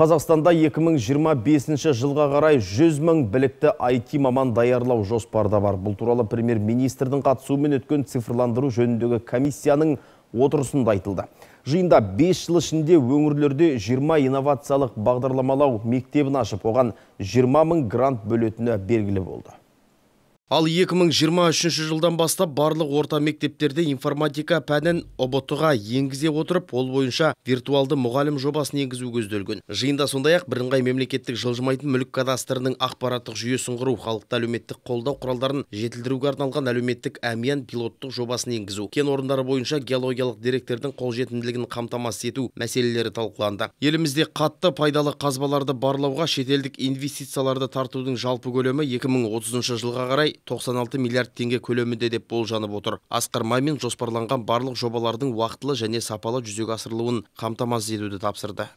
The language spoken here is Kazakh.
Қазақстанда 2025 жылға қарай 100 мың білікті IT маман даярлау жоспарда бар. Бұл туралы премьер-министрдің қатысуымен өткен цифрландыру жөніндегі комиссияның отырысында айтылды. Жиында 5 жыл ішінде өңірлерде 20 инновациялық бағдарламалау мектебін ашып, оған 20 мың грант бөлетіні белгілі болды. Ал 2023 жылдан бастап барлық орта мектептерде информатика пәнін ұбт-ға енгізе отырып, ол бойынша виртуалды мұғалім жобасын енгізу көзделген. Жиында сондай-ақ бірыңғай мемлекеттік жылжымайтын мүлік кадастрының ақпараттық жүйесін құру, халықты әлеуметтік қолдау құралдарын жетілдіруге арналған әлеуметтік әмиян пилоттық жобасын енгізу, кен орындары бойынша геологиялық деректердің қолжетімділігін қамтамасыз ету мәселелері талқыланды. Елімізде қатты пайдалы қазбаларды барлауға шетелдік инвестицияларды тартудың жалпы көлемі 2030 жылға қарай 96 миллиард теңге көлемінде деп болжанып отыр асқар мамин жоспарланған барлық жобалардың уақытылы және сапалы жүзеге асырылуын қамтамасыз етуді тапсырды